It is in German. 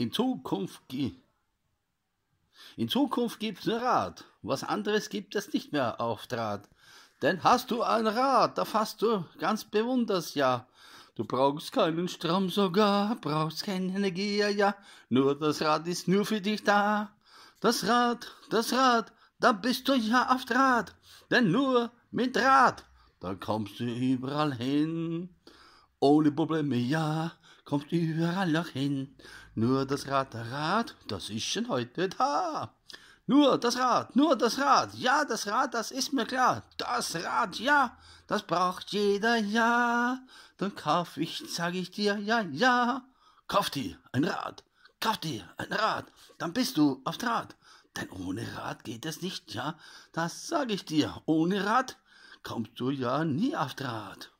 In Zukunft, in Zukunft gibt's nur ne Rad. Was anderes gibt es nicht mehr auf Draht. Denn hast du ein Rad, da fasst du ganz bewunders ja. Du brauchst keinen Strom sogar, brauchst keine Energie, ja. Nur das Rad ist nur für dich da. Das Rad, das Rad, da bist du ja auf Draht. Denn nur mit Draht, da kommst du überall hin. Ohne Probleme, ja kommt überall noch hin. Nur das Rad, der Rad, das ist schon heute da. Nur das Rad, nur das Rad, ja, das Rad, das ist mir klar. Das Rad, ja, das braucht jeder, ja. Dann kauf ich, sag ich dir, ja, ja. Kauf dir ein Rad, kauf dir ein Rad, dann bist du auf Draht. Denn ohne Rad geht es nicht, ja, das sag ich dir. Ohne Rad kommst du ja nie auf Draht.